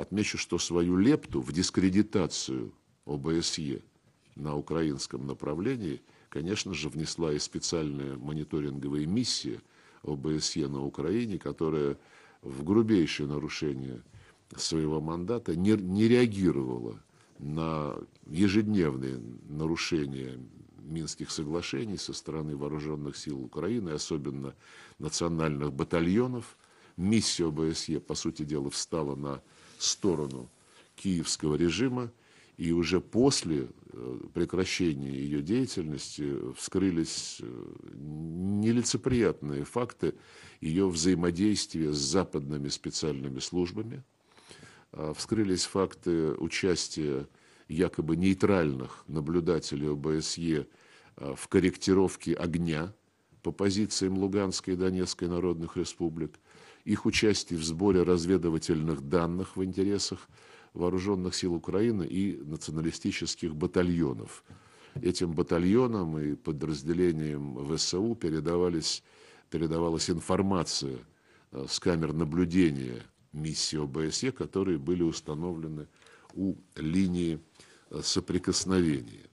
Отмечу, что свою лепту в дискредитацию ОБСЕ на украинском направлении, конечно же, внесла и специальная мониторинговая миссия ОБСЕ на Украине, которая в грубейшее нарушение своего мандата не, не реагировала на ежедневные нарушения Минских соглашений со стороны вооруженных сил Украины, особенно национальных батальонов. Миссия ОБСЕ, по сути дела, встала на сторону киевского режима, и уже после э, прекращения ее деятельности вскрылись э, нелицеприятные факты ее взаимодействия с западными специальными службами, э, вскрылись факты участия якобы нейтральных наблюдателей ОБСЕ в корректировке огня по позициям Луганской и Донецкой народных республик, их участие в сборе разведывательных данных в интересах вооруженных сил Украины и националистических батальонов. Этим батальонам и подразделениям ВСУ передавались, передавалась информация э, с камер наблюдения миссии ОБСЕ, которые были установлены у линии э, соприкосновения.